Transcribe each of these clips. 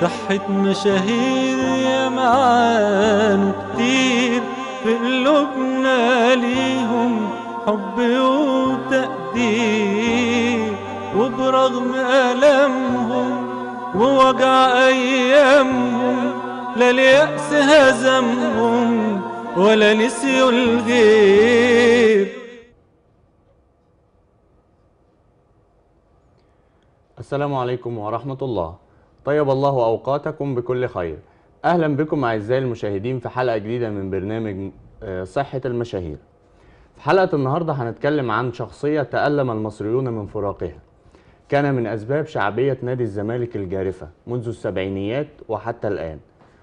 صحة مشاهير يا معانو كتير في قلوبنا ليهم حب وتقدير وبرغم ألمهم ووجع أيامهم لا اليأس هزمهم ولا نسيوا الغير السلام عليكم ورحمة الله طيب الله أوقاتكم بكل خير أهلا بكم أعزائي المشاهدين في حلقة جديدة من برنامج آه، صحة المشاهير في حلقة النهاردة هنتكلم عن شخصية تألم المصريون من فراقها كان من أسباب شعبية نادي الزمالك الجارفة منذ السبعينيات وحتى الآن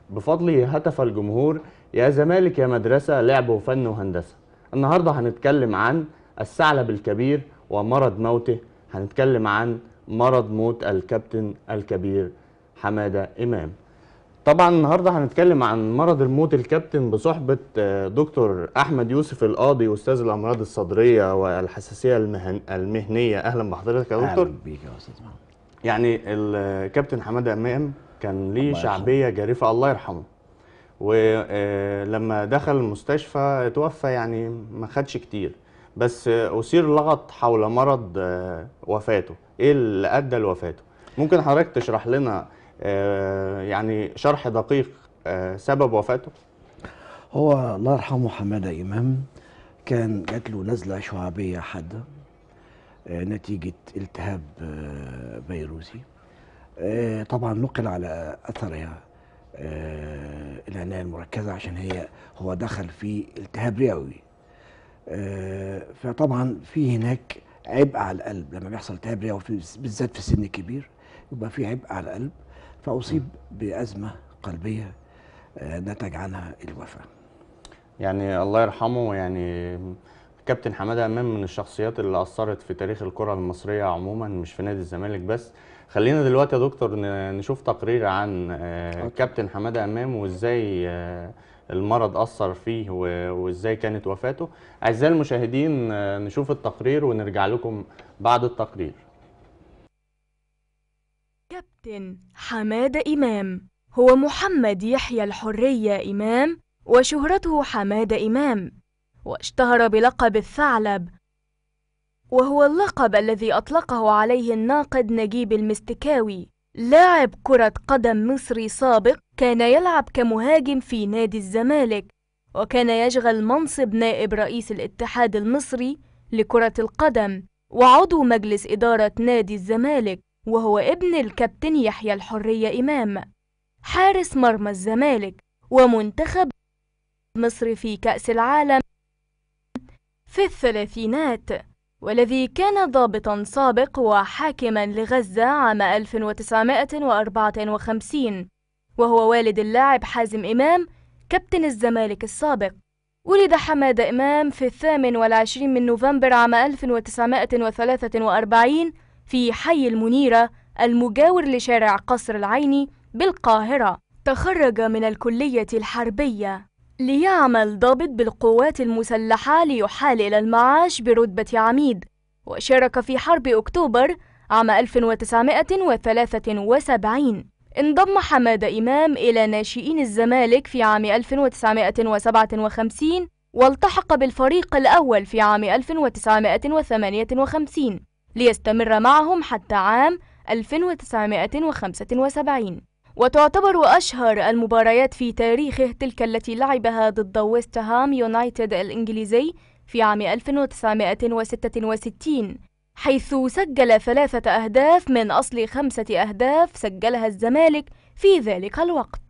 بفضله هتف الجمهور يا زمالك يا مدرسة لعب وفن وهندسة النهاردة هنتكلم عن الثعلب الكبير ومرض موته هنتكلم عن مرض موت الكابتن الكبير حماده امام طبعا النهارده هنتكلم عن مرض الموت الكابتن بصحبه آه، دكتور احمد يوسف القاضي استاذ الامراض الصدريه والحساسيه المهن... المهنيه اهلا بحضرتك يا دكتور اهلا بيك يا استاذ محمد يعني الكابتن حماده امام كان ليه شعبيه جارفه الله يرحمه ولما آه، دخل المستشفى توفى يعني ما خدش كتير بس اثير لغط حول مرض آه، وفاته ايه اللي ادى لوفاته ممكن حضرتك تشرح لنا آه، يعني شرح دقيق آه، سبب وفاته هو الله يرحمه حمادة إمام كان جات له نزلة شعبية حادة آه، نتيجة التهاب فيروسي طبعا نقل على أثرها العناية المركزة عشان هي هو دخل في التهاب رئوي فطبعا في هناك عبء على القلب لما بيحصل التهاب رئوي بالذات في السن الكبير يبقى في عبء على القلب فأصيب بأزمة قلبية آه، نتج عنها الوفاة يعني الله يرحمه يعني كابتن حماده امام من الشخصيات اللي اثرت في تاريخ الكره المصريه عموما مش في نادي الزمالك بس خلينا دلوقتي يا دكتور نشوف تقرير عن آه، كابتن حماده امام وازاي آه، المرض اثر فيه وازاي كانت وفاته اعزائي المشاهدين نشوف التقرير ونرجع لكم بعد التقرير حمادة إمام هو محمد يحيى الحرية إمام وشهرته حمادة إمام واشتهر بلقب الثعلب وهو اللقب الذي أطلقه عليه الناقد نجيب المستكاوي لاعب كرة قدم مصري سابق كان يلعب كمهاجم في نادي الزمالك وكان يشغل منصب نائب رئيس الاتحاد المصري لكرة القدم وعضو مجلس إدارة نادي الزمالك وهو ابن الكابتن يحيى الحرية إمام حارس مرمى الزمالك ومنتخب مصر في كأس العالم في الثلاثينات والذي كان ضابطا سابق وحاكما لغزة عام 1954 وهو والد اللاعب حازم إمام كابتن الزمالك السابق ولد حماد إمام في الثامن والعشرين من نوفمبر عام 1943 في حي المنيرة المجاور لشارع قصر العيني بالقاهرة تخرج من الكلية الحربية ليعمل ضابط بالقوات المسلحة ليحال إلى المعاش برتبة عميد وشارك في حرب أكتوبر عام 1973 انضم حمادة إمام إلى ناشئين الزمالك في عام 1957 والتحق بالفريق الأول في عام 1958 ليستمر معهم حتى عام 1975 وتعتبر أشهر المباريات في تاريخه تلك التي لعبها ضد ويست هام يونايتد الإنجليزي في عام 1966 حيث سجل ثلاثة أهداف من أصل خمسة أهداف سجلها الزمالك في ذلك الوقت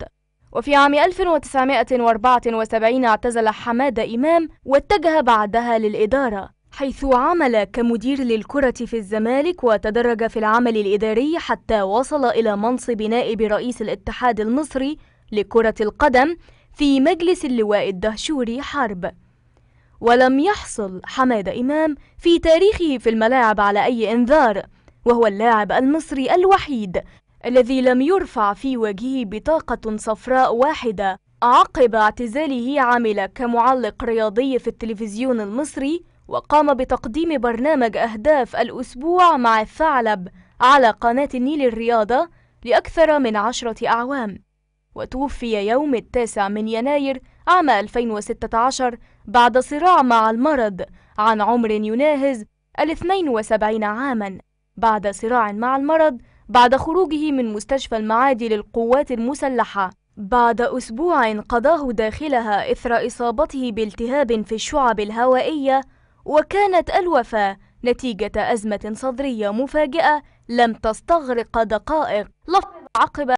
وفي عام 1974 اعتزل حمادة إمام واتجه بعدها للإدارة حيث عمل كمدير للكرة في الزمالك وتدرج في العمل الإداري حتى وصل إلى منصب نائب رئيس الاتحاد المصري لكرة القدم في مجلس اللواء الدهشوري حرب ولم يحصل حماد إمام في تاريخه في الملاعب على أي إنذار وهو اللاعب المصري الوحيد الذي لم يرفع في وجهه بطاقة صفراء واحدة عقب اعتزاله عمل كمعلق رياضي في التلفزيون المصري وقام بتقديم برنامج أهداف الأسبوع مع الثعلب على قناة النيل الرياضة لأكثر من عشرة أعوام وتوفي يوم التاسع من يناير عام 2016 بعد صراع مع المرض عن عمر يناهز ال 72 عاما بعد صراع مع المرض بعد خروجه من مستشفى المعادي للقوات المسلحة بعد أسبوع قضاه داخلها إثر إصابته بالتهاب في الشعب الهوائية وكانت الوفاة نتيجة أزمة صدرية مفاجئة لم تستغرق دقائق لفظ عقب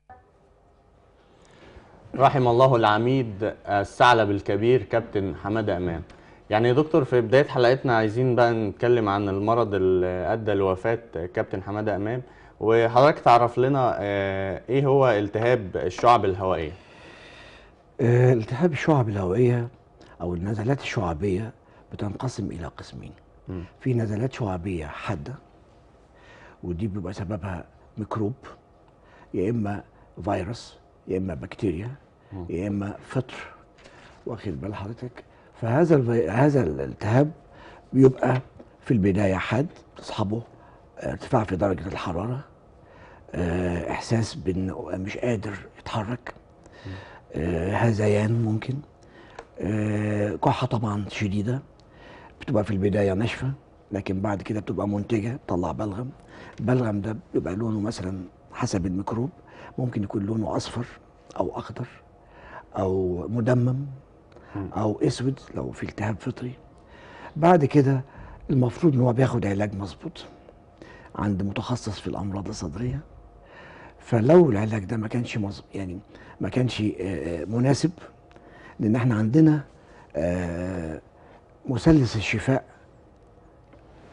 رحم الله العميد الثعلب الكبير كابتن حمادة أمان يعني يا دكتور في بداية حلقتنا عايزين بقى نتكلم عن المرض اللي أدى لوفاة كابتن حمادة أمام وحضرتك تعرف لنا آه، إيه هو التهاب الشعب الهوائية آه، التهاب الشعب الهوائية أو النزلات الشعبية بتنقسم الى قسمين في نزلات شعبيه حاده ودي بيبقى سببها ميكروب يا اما فيروس يا اما بكتيريا يا اما فطر واخد بال حضرتك فهذا هذا الالتهاب بيبقى في البدايه حاد تصحبه آه، ارتفاع في درجه الحراره آه، احساس بانه مش قادر يتحرك آه، هذيان ممكن كحه طبعا شديده بتبقى في البدايه ناشفه لكن بعد كده بتبقى منتجه تطلع بلغم بلغم ده بيبقى لونه مثلا حسب الميكروب ممكن يكون لونه اصفر او اخضر او مدمم او اسود لو في التهاب فطري بعد كده المفروض ان هو بياخد علاج مظبوط عند متخصص في الامراض الصدريه فلو العلاج ده ما كانش مظبوط يعني ما كانش مناسب لان احنا عندنا مثلث الشفاء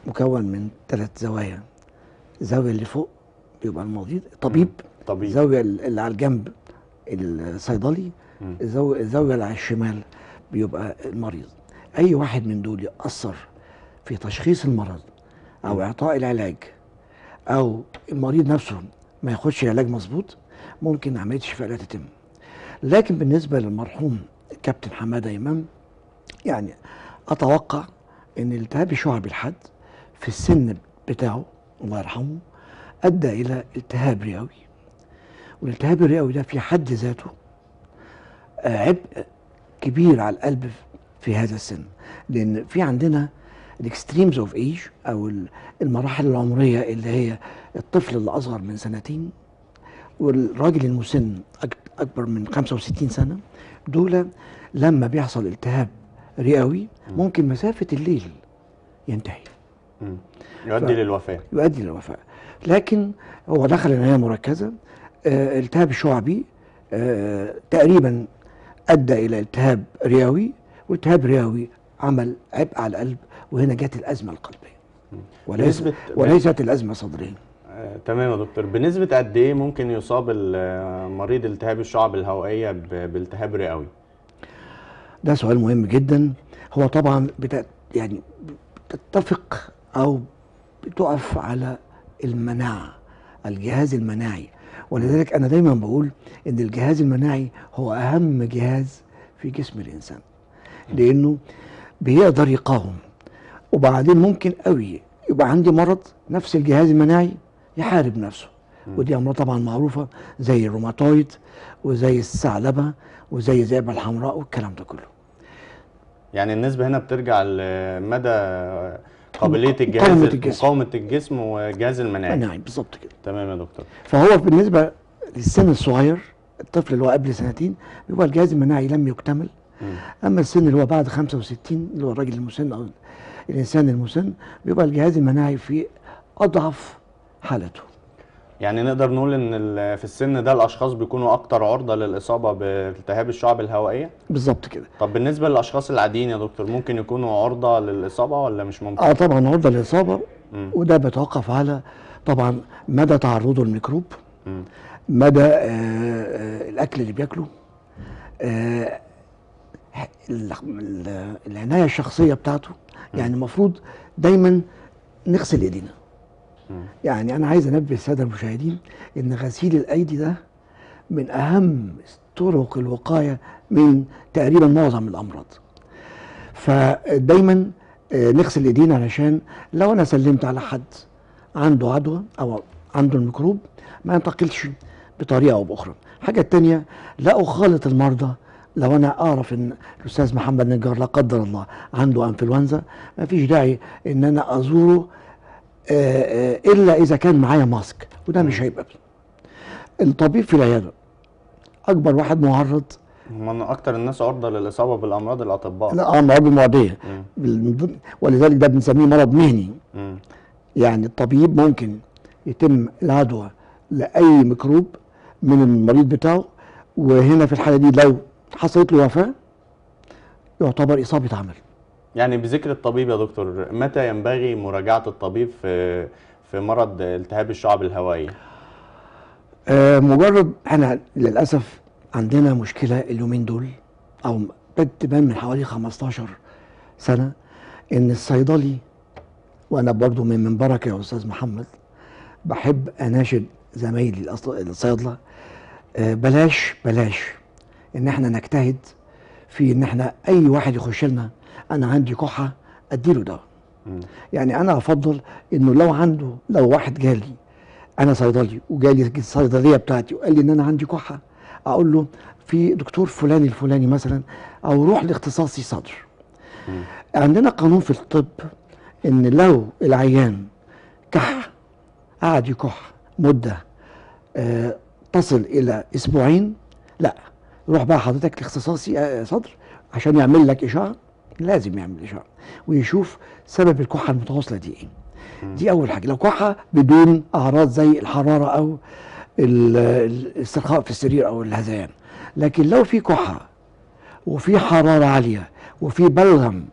مكون من ثلاث زوايا الزاويه اللي فوق بيبقى المريض طبيب طبيب الزاويه اللي على الجنب الصيدلي الزاويه اللي على الشمال بيبقى المريض اي واحد من دول ياثر في تشخيص المرض او اعطاء العلاج او المريض نفسه ما ياخدش علاج مظبوط ممكن عمليه الشفاء لا تتم لكن بالنسبه للمرحوم الكابتن حماده امام يعني اتوقع ان التهاب الشعب الحاد في السن بتاعه الله يرحمه ادى الى التهاب رئوي والالتهاب الرئوي ده في حد ذاته عبء كبير على القلب في هذا السن لان في عندنا الاكستريمز اوف ايج او المراحل العمريه اللي هي الطفل اللي اصغر من سنتين والراجل المسن اكبر من 65 سنه دول لما بيحصل التهاب رئوي ممكن مسافه الليل ينتهي مم. يؤدي ف... للوفاه يؤدي للوفاه لكن هو دخل العناية مركزه آه التهاب شعبي آه تقريبا ادى الى التهاب رئوي والتهاب رئوي عمل عبء على القلب وهنا جت الازمه القلبيه وليس وليست الازمه الصدريه آه، تمام يا دكتور بنسبه قد ايه ممكن يصاب المريض آه، التهاب الشعب الهوائيه بالتهاب رئوي ده سؤال مهم جدا هو طبعا بت يعني بتتفق او بتقف على المناعه الجهاز المناعي ولذلك انا دايما بقول ان الجهاز المناعي هو اهم جهاز في جسم الانسان لانه بيقدر يقاوم وبعدين ممكن قوي يبقى عندي مرض نفس الجهاز المناعي يحارب نفسه ودي امراض طبعا معروفه زي الروماتويد وزي الثعلبه وزي الذئبه الحمراء والكلام ده كله. يعني النسبه هنا بترجع لمدى قابليه الجهاز مقاومه الجسم, مقاومة الجسم وجهاز المناعي. المناعي نعم، بالظبط كده. تمام يا دكتور. فهو بالنسبه للسن الصغير الطفل اللي هو قبل سنتين بيبقى الجهاز المناعي لم يكتمل اما السن اللي هو بعد 65 اللي هو الراجل المسن او الانسان المسن بيبقى الجهاز المناعي في اضعف حالته يعني نقدر نقول ان في السن ده الاشخاص بيكونوا اكتر عرضه للاصابه بالتهاب الشعب الهوائيه بالظبط كده طب بالنسبه للاشخاص العاديين يا دكتور ممكن يكونوا عرضه للاصابه ولا مش ممكن اه طبعا عرضه للاصابه وده بيتوقف على طبعا مدى تعرضه للميكروب مدى آه،, آه الاكل اللي بياكله آه العنايه الشخصيه بتاعته يعني المفروض دايما نغسل ايدينا يعني انا عايز انبه الساده المشاهدين ان غسيل الايدي ده من اهم طرق الوقايه من تقريبا معظم الامراض فدايما آه، نغسل ايدينا علشان لو انا سلمت على حد عنده عدوى او عنده الميكروب ما ينتقلش بطريقه او باخرى الحاجه الثانيه لا اخالط المرضى لو انا اعرف ان الاستاذ محمد نجار لا قدر الله عنده انفلونزا ما فيش داعي ان انا ازوره آه، آه، الا اذا كان معايا ماسك وده مش هيبقى الطبيب في العياده اكبر واحد معرض من اكتر الناس عرضه للاصابه بالامراض الاطباء لا امراض معديه ولذلك ده بنسميه مرض مهني م. يعني الطبيب ممكن يتم العدوى لاي ميكروب من المريض بتاعه وهنا في الحاله دي لو حصلت له وفاه يعتبر اصابه عمل يعني بذكر الطبيب يا دكتور متى ينبغي مراجعة الطبيب في في مرض التهاب الشعب الهوائي؟ آه مجرد احنا للأسف عندنا مشكلة اليومين دول أو تبان من حوالي 15 سنة إن الصيدلي وأنا برضه من منبرك يا أستاذ محمد بحب أناشد زمايلي الصيدلة آه بلاش بلاش إن احنا نجتهد في إن احنا أي واحد يخش لنا انا عندي كحه اديله ده يعني انا افضل انه لو عنده لو واحد جالي انا صيدلي وجالي الصيدليه بتاعتي وقال لي ان انا عندي كحه اقول له في دكتور فلان الفلاني مثلا او روح لاختصاصي صدر مم. عندنا قانون في الطب ان لو العيان كح قعد يكح مده آه تصل الى اسبوعين لا روح بقى حضرتك لاختصاصي آه، صدر عشان يعمل لك اشعه لازم يعمل اشعه ويشوف سبب الكحة المتواصلة دي إيه دي أول حاجة لو كحة بدون أعراض زي الحرارة أو الاسترخاء في السرير أو الهذيان لكن لو في كحة وفي حرارة عالية وفي بلغم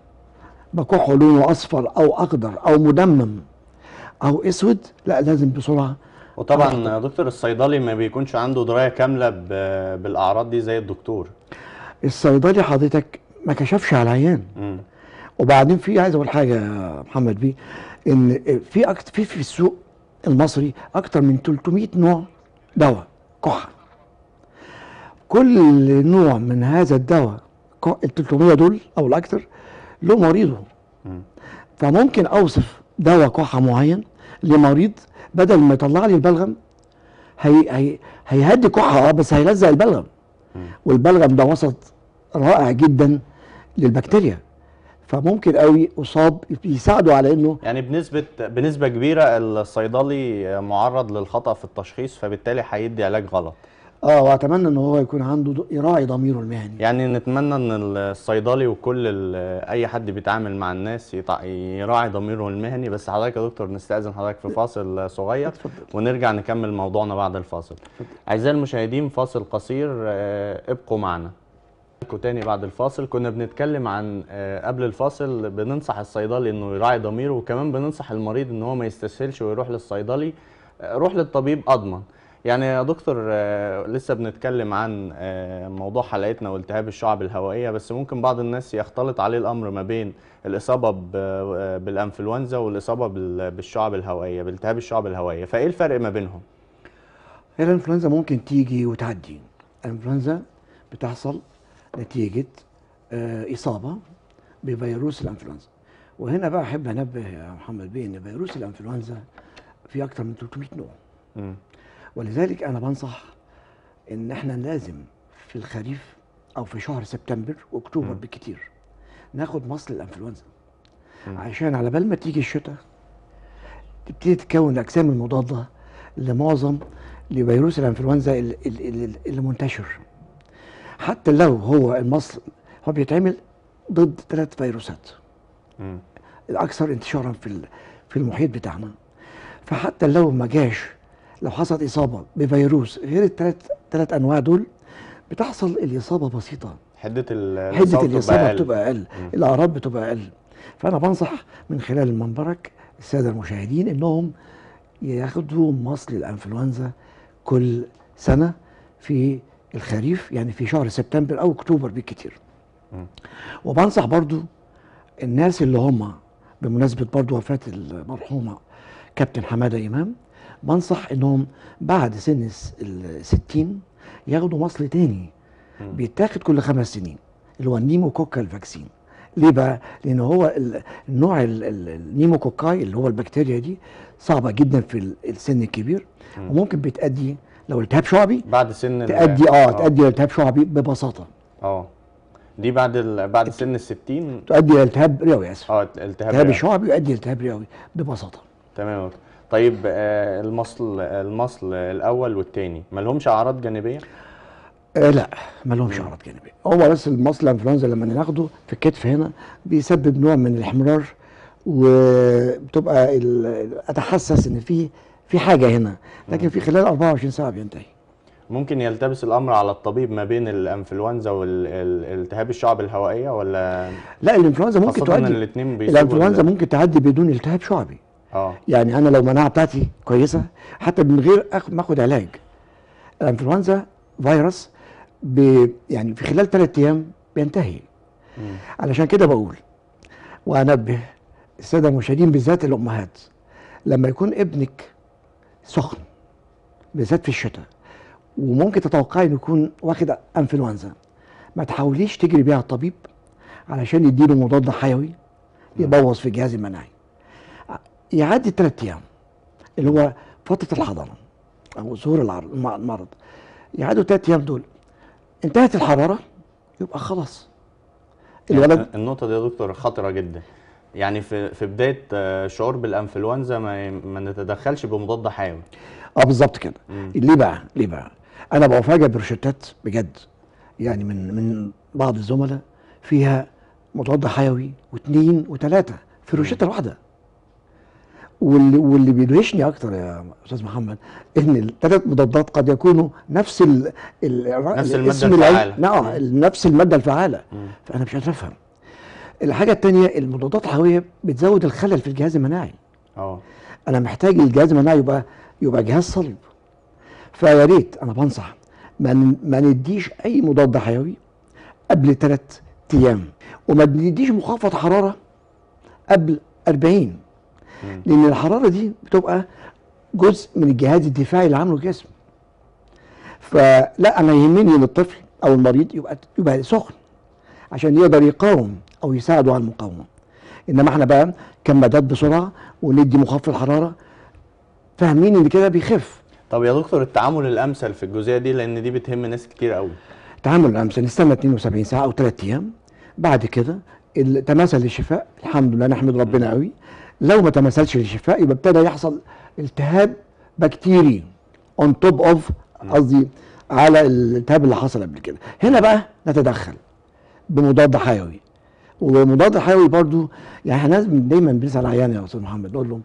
بكحه لونه أصفر أو أخضر أو مدمم أو أسود لا لازم بسرعة وطبعا دكتور الصيدلي ما بيكونش عنده درايه كامله بالاعراض دي زي الدكتور الصيدلي حضرتك ما كشفش على العيان وبعدين في عايز اقول حاجه يا محمد بيه ان في أكتر في في السوق المصري اكتر من 300 نوع دواء كحه كل نوع من هذا الدواء ال 300 دول او الاكثر له مريضه مم. فممكن اوصف دواء كحه معين لمريض بدل ما يطلع لي البلغم هي هي هيهدي كحه اه بس هيلزق البلغم والبلغم ده وسط رائع جدا للبكتيريا فممكن قوي اصاب يساعدوا على انه يعني بنسبه بنسبه كبيره الصيدلي معرض للخطا في التشخيص فبالتالي هيدي علاج غلط اه واتمنى ان هو يكون عنده يراعي ضميره المهني يعني نتمنى ان الصيدلي وكل اي حد بيتعامل مع الناس يراعي ضميره المهني بس حضرتك يا دكتور نستاذن حضرتك في فاصل صغير ونرجع نكمل موضوعنا بعد الفاصل اعزائي المشاهدين فاصل قصير آه، ابقوا معنا لكم تاني بعد الفاصل كنا بنتكلم عن آه، قبل الفاصل بننصح الصيدلي انه يراعي ضميره وكمان بننصح المريض ان هو ما يستسهلش ويروح للصيدلي آه، روح للطبيب اضمن يعني يا دكتور آه، لسه بنتكلم عن موضوع حلقتنا والتهاب الشعب الهوائيه بس ممكن بعض الناس يختلط عليه الامر ما بين الاصابه بالانفلونزا والاصابه بالشعب الهوائيه بالتهاب الشعب الهوائيه فايه الفرق ما بينهم هي الانفلونزا ممكن تيجي وتعدي الانفلونزا بتحصل نتيجة آه، إصابة بفيروس الإنفلونزا وهنا بقى أحب أنبه يا محمد بيه إن فيروس الإنفلونزا في أكثر من 300 نوع ولذلك أنا بنصح إن إحنا لازم في الخريف أو في شهر سبتمبر وأكتوبر بكتير ناخد مصل الإنفلونزا عشان على بال ما تيجي الشتاء تبتدي تتكون الأجسام المضادة لمعظم لفيروس الإنفلونزا اللي منتشر حتى لو هو المصل هو بيتعمل ضد ثلاث فيروسات الاكثر انتشارا في في المحيط بتاعنا فحتى لو ما جاش لو حصلت اصابه بفيروس غير الثلاث ثلاث انواع دول بتحصل الاصابه بسيطه حده حده الاصابه بتبقى اقل الاعراض بتبقى اقل فانا بنصح من خلال منبرك الساده المشاهدين انهم ياخدوا مصل الانفلونزا كل سنه في الخريف يعني في شهر سبتمبر او اكتوبر بالكتير وبنصح برضو الناس اللي هم بمناسبه برضو وفاه المرحومه كابتن حماده امام بنصح انهم بعد سن ال 60 ياخدوا مصل تاني بيتاخد كل خمس سنين اللي هو كوكا الفاكسين ليه بقى؟ لان هو النوع النيموكوكاي اللي هو البكتيريا دي صعبه جدا في السن الكبير وممكن بتأدي لو التهاب شعبي بعد سن تأدي آه،, اه تأدي الى التهاب شعبي ببساطه اه دي بعد ال... بعد سن ال 60 تؤدي الى التهاب رئوي اسف اه التهاب التهاب شعبي يؤدي الى التهاب رئوي ببساطه تمام طيب آه المصل المصل الاول والثاني ما لهمش اعراض جانبيه؟ آه لا ما لهمش اعراض جانبيه هو بس المصل الانفلونزا لما ناخده في الكتف هنا بيسبب نوع من الاحمرار وبتبقى ال... اتحسس ان فيه في حاجه هنا لكن في خلال 24 ساعه بينتهي ممكن يلتبس الامر على الطبيب ما بين الانفلونزا والالتهاب الشعب الهوائيه ولا لا الانفلونزا ممكن تعدي الاثنين الانفلونزا ممكن تعدي بدون التهاب شعبي اه يعني انا لو مناعه بتاعتي كويسه حتى من غير ما اخد علاج الانفلونزا فيروس بي يعني في خلال ثلاث ايام بينتهي مم. علشان كده بقول وانبه الساده المشاهدين بالذات الامهات لما يكون ابنك سخن بالذات في الشتاء وممكن تتوقعي انه يكون واخد انفلونزا ما تحاوليش تجري بيها الطبيب علشان يديله مضاد حيوي يبوظ في الجهاز المناعي يعدي ثلاث ايام اللي هو فتره الحضانه او ظهور المرض يعدوا ثلاث ايام دول انتهت الحراره يبقى خلاص يعني الولد النقطه دي يا دكتور خطره جدا يعني في في بدايه آه، شعور بالانفلونزا ما, ما نتدخلش بمضاد حيوي اه بالظبط كده مم. ليه بقى ليه بقى انا بفاجئ بروشتات بجد يعني من من بعض الزملاء فيها مضاد حيوي واثنين وثلاثه في الروشته الواحده واللي واللي بيدهشني اكتر يا استاذ محمد ان الثلاث مضادات قد يكونوا نفس ال نعم، نفس الماده الفعاله نعم نفس الماده الفعاله فانا مش عارف افهم الحاجه التانية المضادات الحيويه بتزود الخلل في الجهاز المناعي اه انا محتاج الجهاز المناعي يبقى يبقى جهاز صلب فيا ريت انا بنصح ما ما نديش اي مضاد حيوي قبل ثلاث ايام وما نديش مخفض حراره قبل 40 لان الحراره دي بتبقى جزء من الجهاز الدفاعي اللي عامله الجسم فلا انا يهمني ان الطفل او المريض يبقى يبقى سخن عشان يقدر يقاوم أو يساعدوا على المقاومة إنما احنا بقى كمادات بسرعة وندي مخفض حرارة فاهمين إن كده بيخف طب يا دكتور التعامل الأمثل في الجزئية دي لأن دي بتهم ناس كتير قوي التعامل الأمثل نستنى 72 ساعة أو 3 أيام بعد كده تماثل للشفاء الحمد لله نحمد ربنا قوي لو ما تماثلش للشفاء يبقى ابتدى يحصل التهاب بكتيري اون توب اوف قصدي على الالتهاب اللي حصل قبل كده هنا بقى نتدخل بمضاد حيوي ومضاد الحيوي برضو يعني احنا دايما بنسال عيان يا استاذ محمد نقول له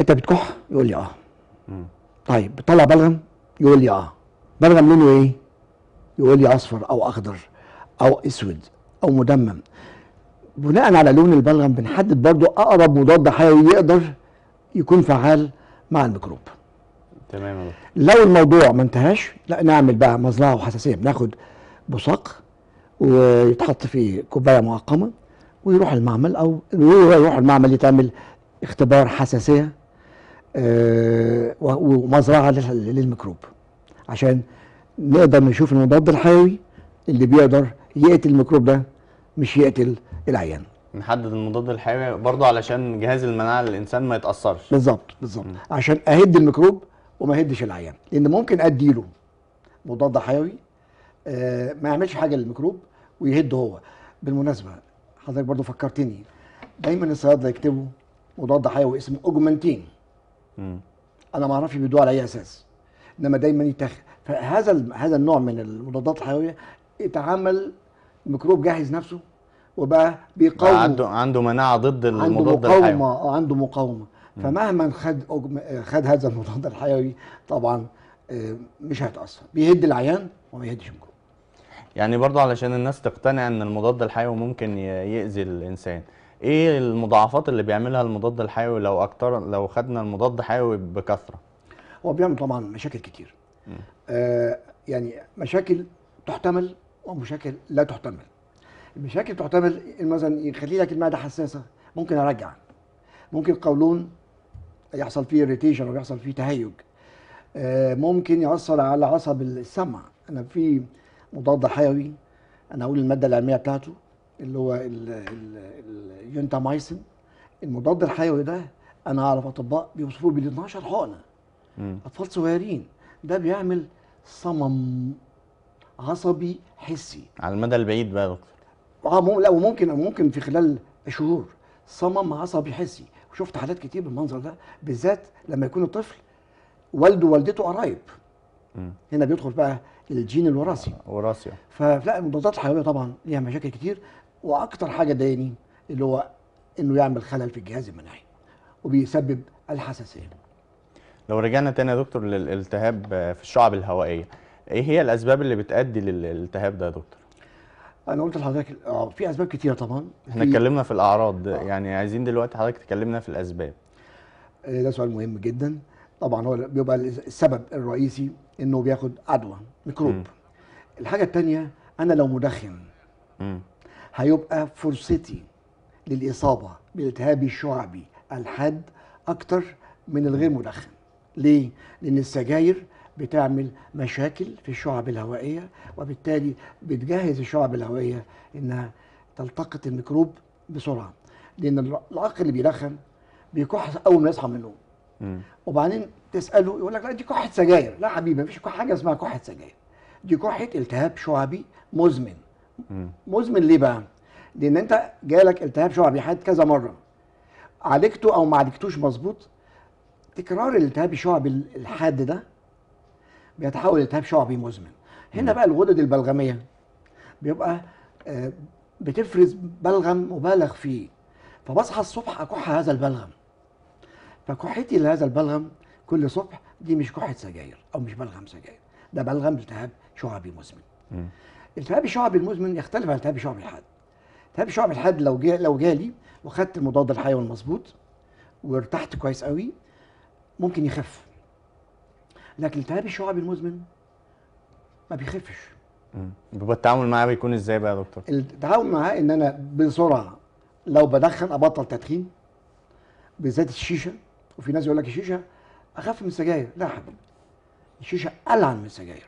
انت بتكح؟ يقول لي اه. م. طيب بتطلع بلغم؟ يقول لي اه. بلغم لونه ايه؟ يقول لي اصفر او اخضر او اسود او مدمم. بناء على لون البلغم بنحدد برضو اقرب مضاد حيوي يقدر يكون فعال مع الميكروب. تمام لو الموضوع ما انتهاش لا نعمل بقى مزرعه وحساسيه بناخد بصاق ويتحط في كوبايه معقمه ويروح المعمل او يروح المعمل يتعمل اختبار حساسيه آه، ومزرعه للميكروب عشان نقدر نشوف المضاد الحيوي اللي بيقدر يقتل الميكروب ده مش يقتل العيان نحدد المضاد الحيوي برضه علشان جهاز المناعه للانسان ما يتاثرش بالظبط بالظبط عشان اهد الميكروب وما اهدش العيان لان ممكن اديله مضاد حيوي آه، ما يعملش حاجه للميكروب ويهد هو بالمناسبه حضرتك برضو فكرتني دايما الصيادله يكتبوا مضاد حيوي اسمه اوجمانتين انا ما اعرفش بيدوا على اي اساس انما دايما يتخ فهذا هذا النوع من المضادات الحيويه يتعامل الميكروب جهز نفسه وبقى بيقاوم عنده عنده مناعه ضد المضاد الحيوي آه، عنده مقاومه عنده مقاومه فمهما خد خد هذا المضاد الحيوي طبعا آه، مش هيتاثر بيهد العيان وما يهدش الميكروب يعني برضه علشان الناس تقتنع ان المضاد الحيوي ممكن يأذي الانسان ايه المضاعفات اللي بيعملها المضاد الحيوي لو اكتر لو خدنا المضاد حيوي بكثره هو بيعمل طبعا مشاكل كتير آه يعني مشاكل تحتمل ومشاكل لا تحتمل المشاكل تحتمل مثلا يخلي لك المعده حساسه ممكن ارجع ممكن القولون يحصل فيه ريتيشن ويحصل فيه تهيج آه ممكن ياثر على عصب السمع انا في مضاد حيوي انا هقول الماده العلميه بتاعته اللي هو اليونتامايسين المضاد الحيوي ده انا اعرف اطباء بيوصفوه بال 12 حقنه اطفال صغيرين ده بيعمل صمم عصبي حسي على المدى البعيد بقى يا دكتور اه لا وممكن ممكن في خلال شهور صمم عصبي حسي وشفت حالات كتير بالمنظر ده بالذات لما يكون الطفل والده ووالدته قرايب هنا بيدخل بقى الجين الوراثي وراثي فلا المضادات الحيويه طبعا ليها مشاكل كتير واكتر حاجه تضايقني اللي هو انه يعمل خلل في الجهاز المناعي وبيسبب الحساسيه لو رجعنا تاني يا دكتور للالتهاب في الشعب الهوائيه ايه هي الاسباب اللي بتؤدي للالتهاب ده يا دكتور انا قلت لحضرتك آه، في اسباب كتيره طبعا احنا اتكلمنا في الاعراض آه. يعني عايزين دلوقتي حضرتك تكلمنا في الاسباب آه، ده سؤال مهم جدا طبعا هو بيبقى السبب الرئيسي انه بياخد عدوى ميكروب مم. الحاجه الثانيه انا لو مدخن هيبقى فرصتي للاصابه بالتهاب الشعبي الحاد اكتر من الغير مدخن ليه لان السجاير بتعمل مشاكل في الشعب الهوائيه وبالتالي بتجهز الشعب الهوائيه انها تلتقط الميكروب بسرعه لان العقل اللي بيدخن بيكح اول ما يصحى من النوم وبعدين تساله يقول لك لا دي كحه سجاير لا حبيبي مفيش حاجه اسمها كحه سجاير دي كحه التهاب شعبي مزمن مم. مزمن ليه بقى لان انت جالك التهاب شعبي حاد كذا مره عالجته او ما عالجتوش مظبوط تكرار الالتهاب الشعبي الحاد ده بيتحول التهاب شعبي مزمن هنا مم. بقى الغدد البلغميه بيبقى آه، بتفرز بلغم مبالغ فيه فبصحى الصبح اكح هذا البلغم فكحتي لهذا البلغم كل صبح دي مش كحه سجاير او مش بلغم سجاير ده بلغم التهاب شعبي مزمن التهاب الشعبي المزمن يختلف عن التهاب الشعبي الحاد التهاب الشعبي الحاد لو جا لو جالي وخدت المضاد الحيوي المظبوط وارتحت كويس قوي ممكن يخف لكن التهاب الشعبي المزمن ما بيخفش امم التعامل معاه بيكون ازاي بقى يا دكتور؟ التعامل معاه ان انا بسرعه لو بدخن ابطل تدخين بالذات الشيشه وفي ناس يقول لك الشيشه اخف من السجاير لا يا حبيبي الشيشه العن من السجاير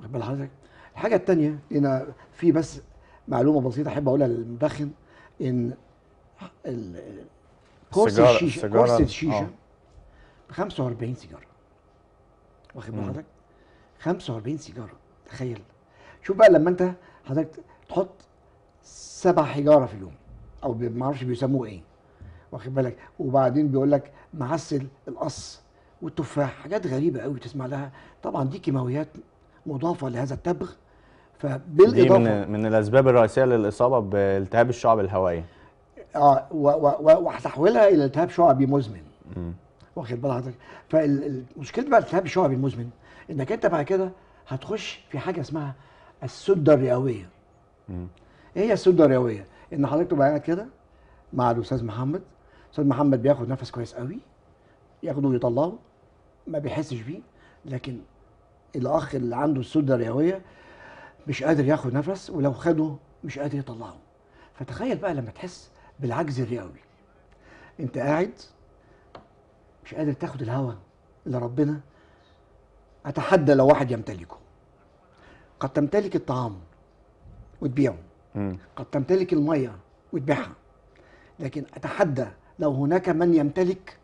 واخد بال حضرتك الحاجه الثانيه هنا في بس معلومه بسيطه احب اقولها للمدخن ان كورس الشيشه كورس آه. الشيشه ب 45 سيجاره واخد بال حضرتك 45 سيجاره تخيل شوف بقى لما انت حضرتك تحط سبع حجاره في اليوم او ما اعرفش بيسموه ايه واخد بالك وبعدين بيقول لك معسل القص والتفاح حاجات غريبه قوي تسمع لها طبعا دي كيماويات مضافه لهذا التبغ فبالاضافه دي من, من الاسباب الرئيسيه للاصابه بالتهاب الشعب الهوائي اه وتحويلها الى التهاب شعبي مزمن واخد بال حضرتك فالمشكله بقى التهاب الشعبي المزمن انك انت بعد كده هتخش في حاجه اسمها السده الرئويه ايه هي السده الرئويه ان حضرتك تبقى كده مع الاستاذ محمد استاذ محمد بياخد نفس كويس قوي ياخده ويطلعه ما بيحسش بيه لكن الاخ اللي عنده السده الرئويه مش قادر ياخد نفس ولو خده مش قادر يطلعه فتخيل بقى لما تحس بالعجز الرئوي انت قاعد مش قادر تاخد الهواء اللي ربنا اتحدى لو واحد يمتلكه قد تمتلك الطعام وتبيعه قد تمتلك الميه وتبيعها لكن اتحدى لو هناك من يمتلك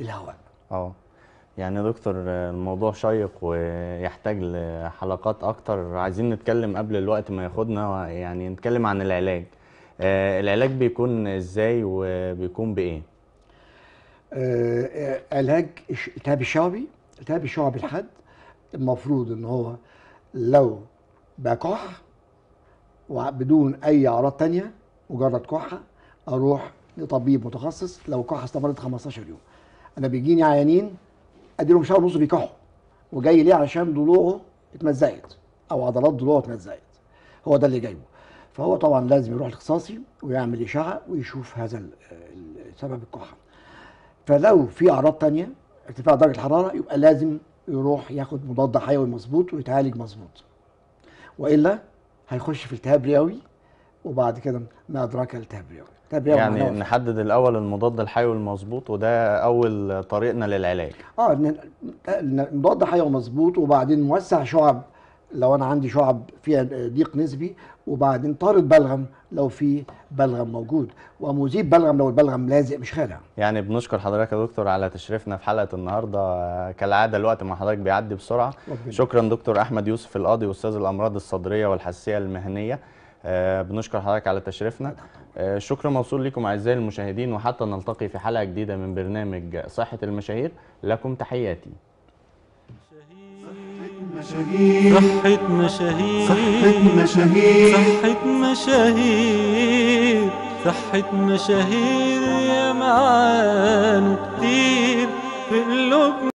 الهواء اه يعني دكتور الموضوع شيق ويحتاج لحلقات اكتر عايزين نتكلم قبل الوقت ما ياخدنا يعني نتكلم عن العلاج آه، العلاج بيكون ازاي وبيكون بايه آه، علاج التهاب الشعبي التهاب الشعبي الحاد المفروض ان هو لو بكح وبدون اي اعراض تانية مجرد كحه اروح لطبيب متخصص لو الكحه استمرت 15 يوم انا بيجيني عيانين ادي لهم شهر ونص بيكحوا وجاي ليه علشان ضلوعه اتمزقت او عضلات ضلوعه اتمزقت هو ده اللي جايبه فهو طبعا لازم يروح الاختصاصي ويعمل اشعه ويشوف هذا سبب الكحه فلو في اعراض تانية ارتفاع درجه الحراره يبقى لازم يروح ياخد مضاد حيوي مظبوط ويتعالج مظبوط والا هيخش في التهاب رئوي وبعد كده ما ادراك التبريون يعني منوفر. نحدد الاول المضاد الحيوي المظبوط وده اول طريقنا للعلاج اه المضاد الحيوي مظبوط وبعدين موسع شعب لو انا عندي شعب فيها ضيق نسبي وبعدين طارد بلغم لو في بلغم موجود ومذيب بلغم لو البلغم لازق مش خالع يعني بنشكر حضرتك يا دكتور على تشريفنا في حلقه النهارده كالعاده الوقت مع حضرتك بيعدي بسرعه ربنا. شكرا دكتور احمد يوسف القاضي استاذ الامراض الصدريه والحساسيه المهنيه آه، بنشكر حضرتك على تشريفنا آه، شكرا موصول لكم اعزائي المشاهدين وحتى نلتقي في حلقه جديده من برنامج صحه المشاهير لكم تحياتي صحة مشاهير صحة مشاهير صحة مشاهير صحة مشاهير يا معانا كتير في قلوبنا